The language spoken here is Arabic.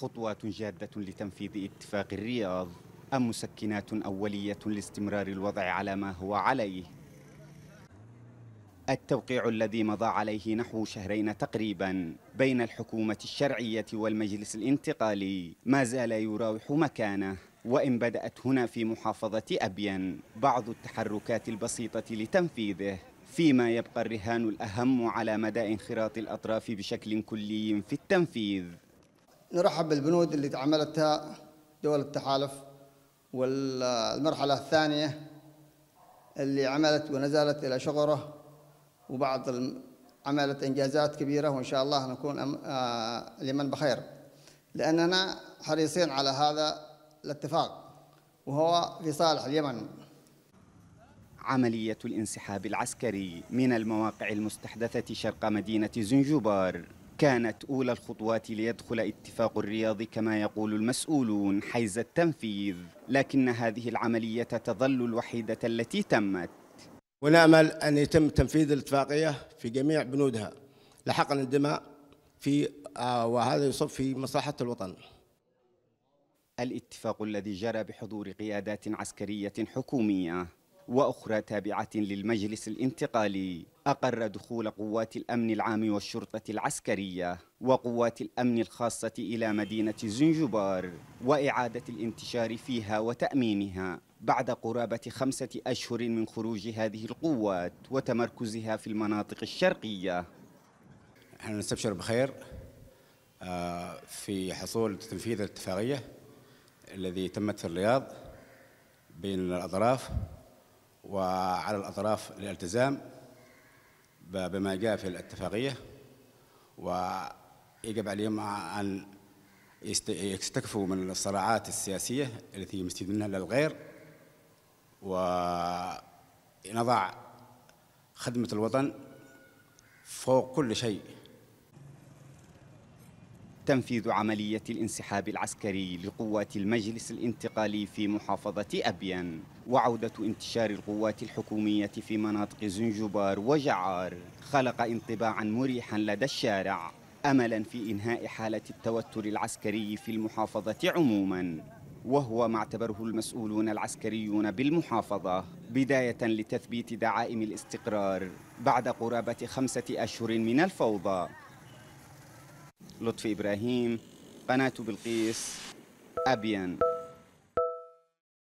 خطوات جادة لتنفيذ اتفاق الرياض أم مسكنات أولية لاستمرار الوضع على ما هو عليه التوقيع الذي مضى عليه نحو شهرين تقريبا بين الحكومة الشرعية والمجلس الانتقالي ما زال يراوح مكانه وإن بدأت هنا في محافظة أبين بعض التحركات البسيطة لتنفيذه فيما يبقى الرهان الأهم على مدى انخراط الأطراف بشكل كلي في التنفيذ نرحب بالبنود اللي عملتها دول التحالف والمرحلة الثانية اللي عملت ونزلت إلى شغره وبعض عملت إنجازات كبيرة وإن شاء الله نكون آه، لمن بخير لأننا حريصين على هذا الاتفاق وهو في صالح اليمن عملية الانسحاب العسكري من المواقع المستحدثة شرق مدينة زنجبار كانت أولى الخطوات ليدخل اتفاق الرياض كما يقول المسؤولون حيز التنفيذ لكن هذه العملية تظل الوحيدة التي تمت ونأمل أن يتم تنفيذ الاتفاقية في جميع بنودها لحقن الدماء في آه، وهذا يصب في مصلحة الوطن الاتفاق الذي جرى بحضور قيادات عسكرية حكومية وأخرى تابعة للمجلس الانتقالي أقر دخول قوات الأمن العام والشرطة العسكرية وقوات الأمن الخاصة إلى مدينة زنجبار وإعادة الانتشار فيها وتأمينها بعد قرابة خمسة أشهر من خروج هذه القوات وتمركزها في المناطق الشرقية نحن نستبشر بخير آه، في حصول تنفيذ الاتفاقية الذي تمت في الرياض بين الأطراف وعلى الأطراف للالتزام بما جاء في الاتفاقية ويجب عليهم أن يستكفوا من الصراعات السياسية التي يمستد منها للغير ونضع خدمة الوطن فوق كل شيء تنفيذ عملية الانسحاب العسكري لقوات المجلس الانتقالي في محافظة أبين وعودة انتشار القوات الحكومية في مناطق زنجبار وجعار خلق انطباعا مريحا لدى الشارع املا في انهاء حاله التوتر العسكري في المحافظه عموما وهو ما اعتبره المسؤولون العسكريون بالمحافظه بدايه لتثبيت دعائم الاستقرار بعد قرابه خمسه اشهر من الفوضى لطفي إبراهيم قناة بلقيس أبيان